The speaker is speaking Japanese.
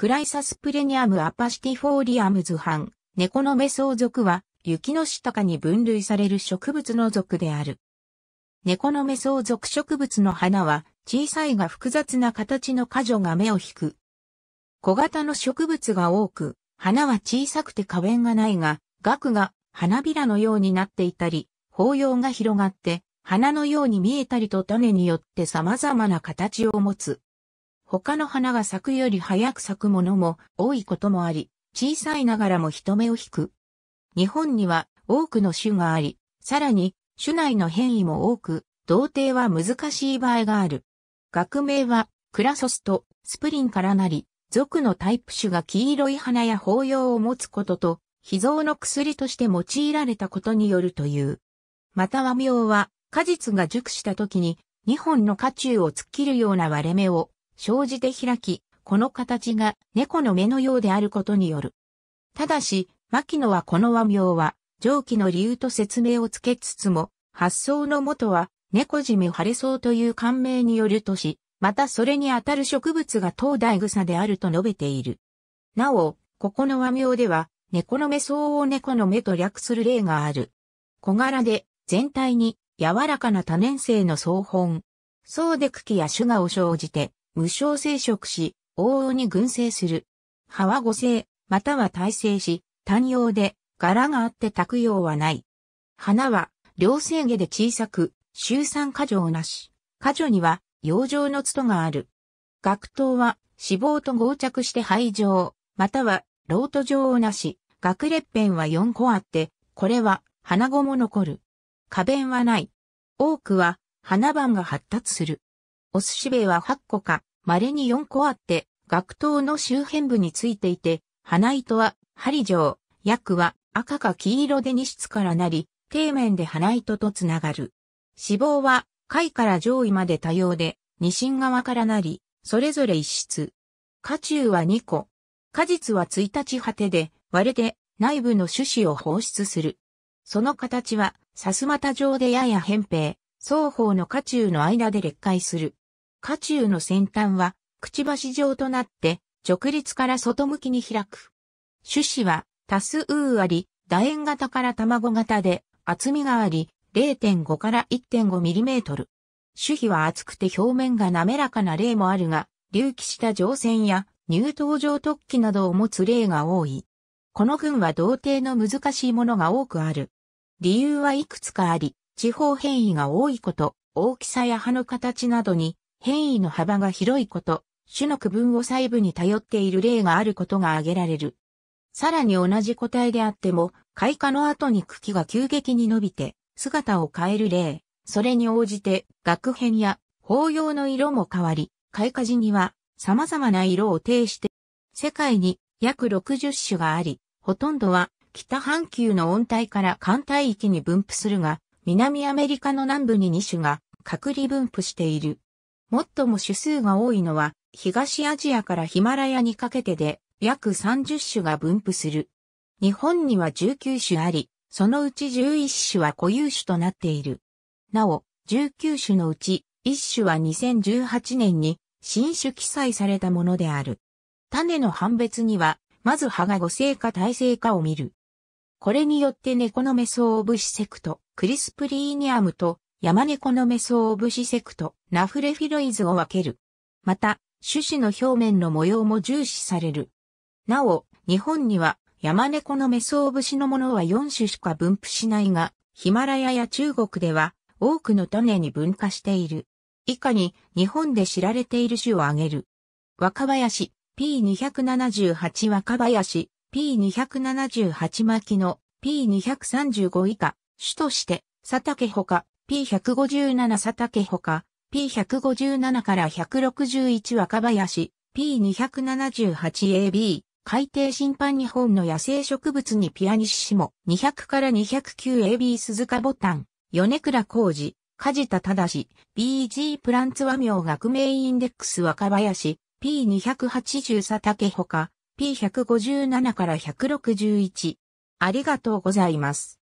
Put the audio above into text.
クライサスプレニアムアパシティフォーリアムズ版猫のメソウ属は、雪の下かに分類される植物の属である。猫のメソウ属植物の花は、小さいが複雑な形の果女が目を引く。小型の植物が多く、花は小さくて花弁がないが、額が花びらのようになっていたり、包葉が広がって、花のように見えたりと種によって様々な形を持つ。他の花が咲くより早く咲くものも多いこともあり、小さいながらも人目を引く。日本には多くの種があり、さらに種内の変異も多く、同定は難しい場合がある。学名はクラソスとスプリンからなり、属のタイプ種が黄色い花や法要を持つことと、秘蔵の薬として用いられたことによるという。また和名は、果実が熟した時に、2本の花中を突っ切るような割れ目を生じて開き、この形が猫の目のようであることによる。ただし、牧野はこの和名は、上記の理由と説明をつけつつも、発想のもとは、猫じみ晴れそうという感銘によるとし、またそれにあたる植物が東大草であると述べている。なお、ここの和名では、猫の目相を猫の目と略する例がある。小柄で、全体に、柔らかな多年生の草本。そうで茎や種がを生じて、無償生殖し、往々に群生する。葉は誤星、または耐性し、単葉で、柄があって卓葉はない。花は、両生毛で小さく、周産過剰なし。過剰には、養状のツトがある。学頭は、脂肪と合着して肺状、または、ロート状なし。学列片は4個あって、これは、花子も残る。花弁はない。多くは、花番が発達する。お寿司べは8個か、稀に4個あって、学頭の周辺部についていて、花糸は、針状、薬は赤か黄色で2室からなり、底面で花糸とつながる。脂肪は、貝から上位まで多様で、二芯側からなり、それぞれ1室。花中は2個。果実は1日果てで、割れて、内部の種子を放出する。その形は、さすまた状でやや扁平、双方の花中の間で裂解する。下中の先端は、くちばし状となって、直立から外向きに開く。種子は多数あり、楕円型から卵型で、厚みがあり、0.5から1.5ミリメートル。種皮は厚くて表面が滑らかな例もあるが、隆起した乗船や乳頭状突起などを持つ例が多い。この群は同定の難しいものが多くある。理由はいくつかあり、地方変異が多いこと、大きさや葉の形などに変異の幅が広いこと、種の区分を細部に頼っている例があることが挙げられる。さらに同じ個体であっても、開花の後に茎が急激に伸びて、姿を変える例、それに応じて、学編や、法葉の色も変わり、開花時には、様々な色を呈して、世界に約60種があり、ほとんどは北半球の温帯から寒帯域に分布するが、南アメリカの南部に2種が隔離分布している。最も種数が多いのは、東アジアからヒマラヤにかけてで、約30種が分布する。日本には19種あり、そのうち11種は固有種となっている。なお、19種のうち、1種は2018年に新種記載されたものである。種の判別には、まず葉が五性か耐性かを見る。これによって猫のメソオブシセクト、クリスプリーニアムと山猫のメソオブシセクト、ナフレフィロイズを分ける。また、種子の表面の模様も重視される。なお、日本には山猫のメソオオブシのものは4種しか分布しないが、ヒマラヤや中国では多くの種に分化している。以下に日本で知られている種を挙げる。若林 P278 若林 P278 巻の P235 以下、種として、佐竹ほか、P157 佐竹ほか、P157 から161若林、P278AB、海底審判日本の野生植物にピアニッシモ、200から 209AB 鈴鹿ボタン、米倉浩二、梶田正、BG プランツ和名学名インデックス若林、P280 佐竹ほか、P157 から161。ありがとうございます。